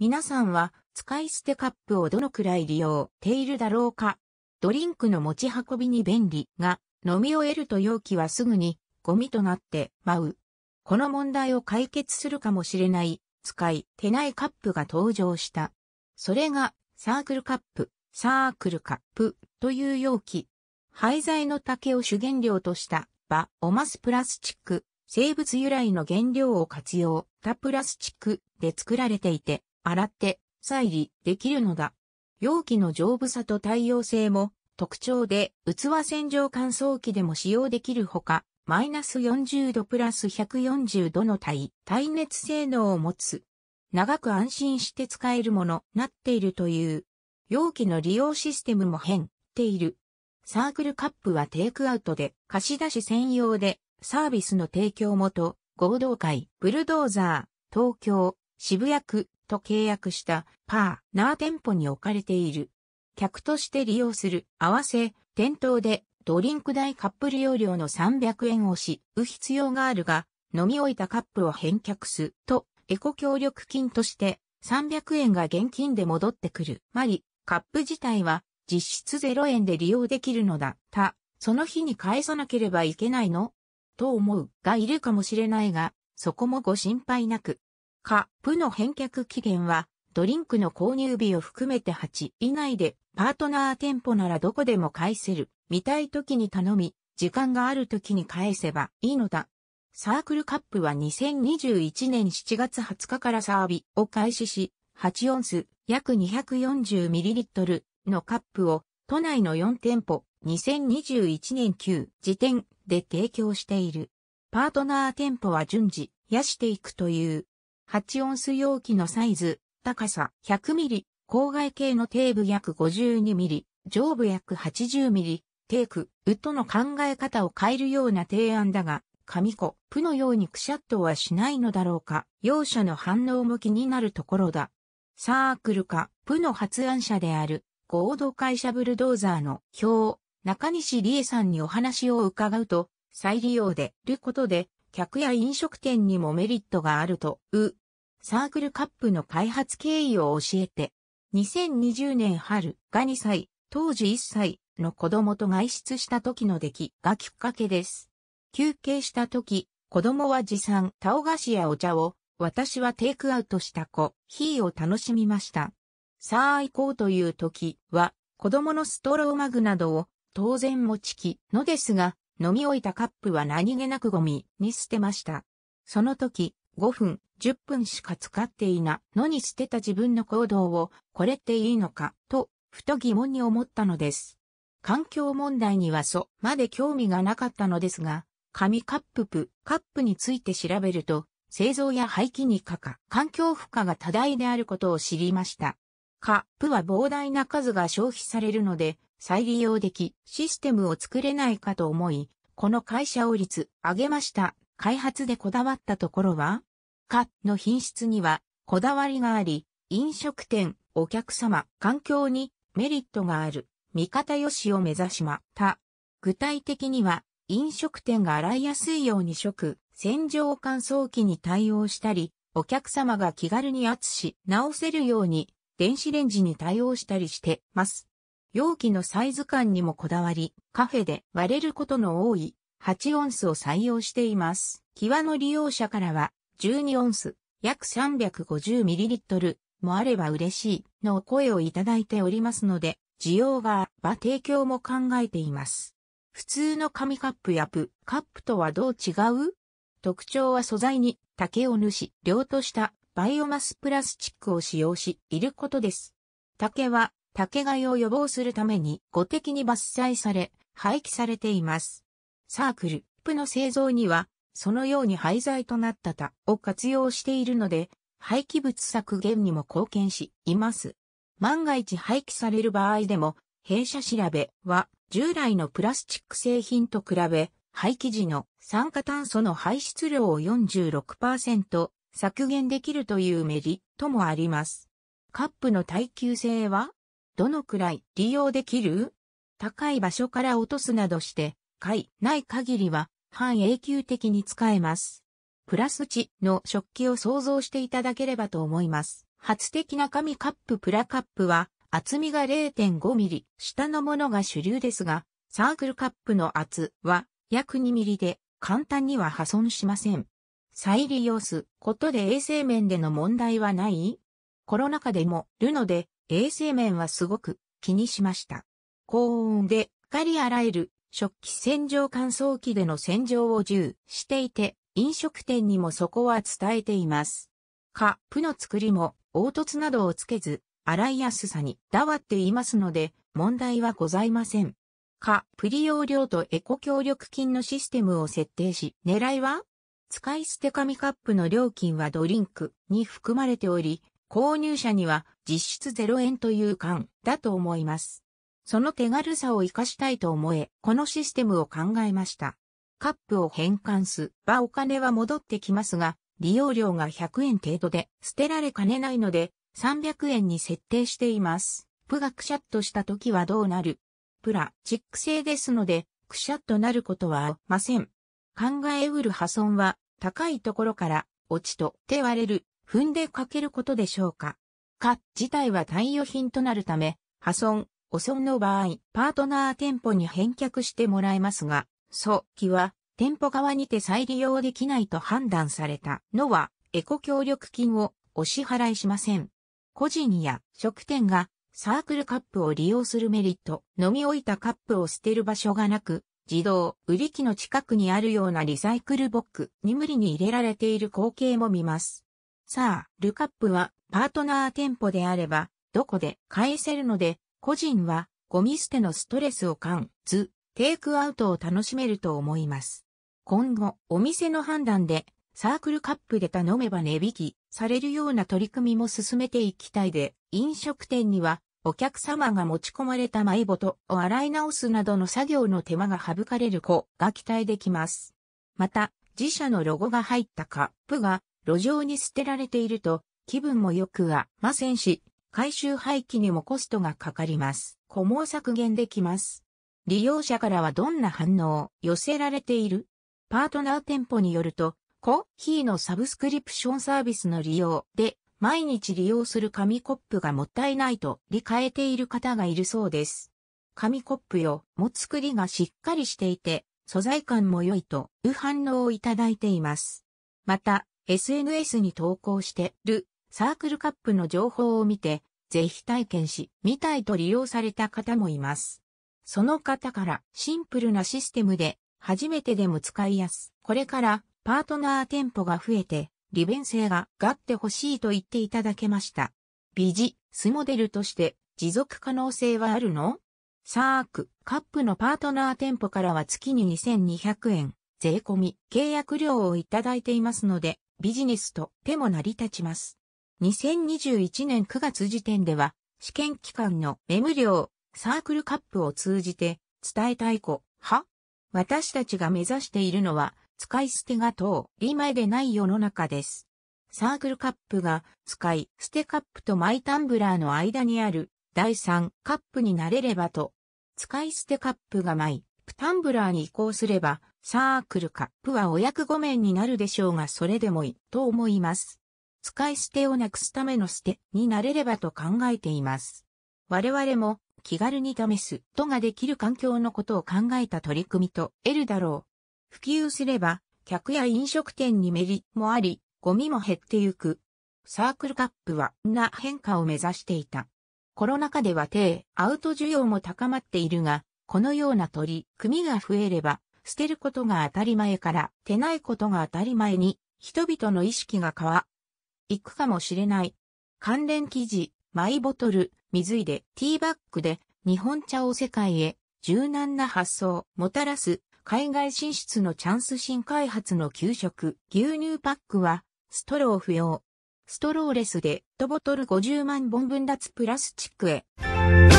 皆さんは使い捨てカップをどのくらい利用しているだろうかドリンクの持ち運びに便利が飲み終えると容器はすぐにゴミとなってまう。この問題を解決するかもしれない使い手ないカップが登場した。それがサークルカップ、サークルカップという容器。廃材の竹を主原料としたバオマスプラスチック、生物由来の原料を活用、タプラスチックで作られていて、洗って、再利できるのだ。容器の丈夫さと耐用性も特徴で、器洗浄乾燥機でも使用できるほか、マイナス40度プラス140度の耐、耐熱性能を持つ。長く安心して使えるもの、なっているという。容器の利用システムも変っている。サークルカップはテイクアウトで、貸し出し専用で、サービスの提供元、合同会、ブルドーザー、東京、渋谷区、と契約したパーナー店舗に置かれている。客として利用する合わせ、店頭でドリンク代カップ利用料の300円をし、う必要があるが、飲み終えたカップを返却すと、エコ協力金として300円が現金で戻ってくる。まり、カップ自体は実質0円で利用できるのだ。た、その日に返さなければいけないのと思うがいるかもしれないが、そこもご心配なく。カップの返却期限は、ドリンクの購入日を含めて8以内で、パートナー店舗ならどこでも返せる。見たい時に頼み、時間がある時に返せばいいのだ。サークルカップは2021年7月20日からサービを開始し、8オンス約 240ml のカップを都内の4店舗2021年9時点で提供している。パートナー店舗は順次、癒していくという8オンス容器のサイズ、高さ100ミリ、郊外系の底部約52ミリ、上部約80ミリ、テイク、ウッドの考え方を変えるような提案だが、紙子、プのようにくしゃっとはしないのだろうか、容赦の反応も気になるところだ。サークルか、プの発案者である、合同会社ブルドーザーの表、中西理恵さんにお話を伺うと、再利用で、ることで、客や飲食店にもメリットがあると、う。サークルカップの開発経緯を教えて、2020年春が2歳、当時1歳の子供と外出した時の出来がきっかけです。休憩した時、子供は持参、タオ菓子やお茶を、私はテイクアウトした子、ヒーを楽しみました。さあ行こうという時は、子供のストローマグなどを当然持ちきのですが、飲み終えたカップは何気なくゴミに捨てました。その時、5分、10分しか使っていなのに捨てた自分の行動を、これっていいのか、と、ふと疑問に思ったのです。環境問題にはそまで興味がなかったのですが、紙カッププ、カップについて調べると、製造や廃棄にかか、環境負荷が多大であることを知りました。カップは膨大な数が消費されるので、再利用でき、システムを作れないかと思い、この会社を率上げました。開発でこだわったところは、かの品質にはこだわりがあり、飲食店、お客様、環境にメリットがある、味方良しを目指しまた。具体的には、飲食店が洗いやすいように食、洗浄乾燥機に対応したり、お客様が気軽に圧し、直せるように、電子レンジに対応したりしてます。容器のサイズ感にもこだわり、カフェで割れることの多い8オンスを採用しています。キワの利用者からは、12オンス、約 350ml もあれば嬉しいのお声をいただいておりますので、需要が場提供も考えています。普通の紙カップやプカップとはどう違う特徴は素材に竹を主、量としたバイオマスプラスチックを使用しいることです。竹は竹害を予防するために5的に伐採され、廃棄されています。サークル、プの製造には、そのように廃材となった他を活用しているので、廃棄物削減にも貢献し、います。万が一廃棄される場合でも、弊社調べは、従来のプラスチック製品と比べ、廃棄時の酸化炭素の排出量を46%削減できるというメリットもあります。カップの耐久性はどのくらい利用できる高い場所から落とすなどして、いない限りは半永久的に使えます。プラス値の食器を想像していただければと思います。初的な紙カッププラカップは厚みが0.5ミリ下のものが主流ですが、サークルカップの厚は約2ミリで簡単には破損しません。再利用すことで衛生面での問題はないコロナ禍でもルノで衛生面はすごく気にしました。高温で狩り洗える食器洗浄乾燥機での洗浄を重していて、飲食店にもそこは伝えています。カップの作りも凹凸などをつけず、洗いやすさにだわっていますので、問題はございません。カップ利用料とエコ協力金のシステムを設定し、狙いは使い捨て紙カップの料金はドリンクに含まれており、購入者には実質0円という感だと思います。その手軽さを活かしたいと思え、このシステムを考えました。カップを変換すばお金は戻ってきますが、利用料が100円程度で捨てられかねないので、300円に設定しています。プがくしゃっとした時はどうなるプラチック製ですので、くしゃっとなることはありません。考えうる破損は、高いところから落ちと手割れる踏んでかけることでしょうか。か自体は貸与品となるため、破損、汚損の場合、パートナー店舗に返却してもらえますが、早期は店舗側にて再利用できないと判断されたのは、エコ協力金をお支払いしません。個人や食店がサークルカップを利用するメリット、飲み置いたカップを捨てる場所がなく、自動、売り機の近くにあるようなリサイクルボックに無理に入れられている光景も見ます。さあ、ルカップはパートナー店舗であれば、どこで返せるので、個人はゴミ捨てのストレスを感ず、テイクアウトを楽しめると思います。今後、お店の判断で、サークルカップで頼めば値引きされるような取り組みも進めていきたいで、飲食店にはお客様が持ち込まれたマイボトを洗い直すなどの作業の手間が省かれる子が期待できます。また、自社のロゴが入ったカップが路上に捨てられていると、気分も良くはませんし、回収廃棄にもコストがかかります。小毛削減できます。利用者からはどんな反応を寄せられているパートナー店舗によると、コーヒーのサブスクリプションサービスの利用で、毎日利用する紙コップがもったいないと理解ている方がいるそうです。紙コップよ、も作りがしっかりしていて、素材感も良いと、う反応をいただいています。また、SNS に投稿してるサークルカップの情報を見て、ぜひ体験し、見たいと利用された方もいます。その方からシンプルなシステムで初めてでも使いやす。これからパートナー店舗が増えて利便性ががってほしいと言っていただけました。ビジスモデルとして持続可能性はあるのサークカップのパートナー店舗からは月に2200円税込み契約料をいただいていますのでビジネスとても成り立ちます。2021年9月時点では、試験期間のメム量、サークルカップを通じて、伝えたい子、は私たちが目指しているのは、使い捨てが通り前でない世の中です。サークルカップが使い捨てカップとマイタンブラーの間にある第3カップになれればと、使い捨てカップがマイタンブラーに移行すればサークルカップはお役御免になるでしょうがそれでもいいと思います。使い捨てをなくすための捨てになれればと考えています。我々も気軽に試すとができる環境のことを考えた取り組みと得るだろう。普及すれば客や飲食店にメリもあり、ゴミも減ってゆく。サークルカップはな変化を目指していた。コロナ禍では低アウト需要も高まっているが、このような取り組みが増えれば、捨てることが当たり前から手ないことが当たり前に、人々の意識が変わ、行くかもしれない。関連記事、マイボトル、水入れ、ティーバッグで、日本茶を世界へ、柔軟な発想、もたらす、海外進出のチャンス新開発の給食、牛乳パックは、ストロー不要。ストローレスで、トボトル50万本分脱プラスチックへ。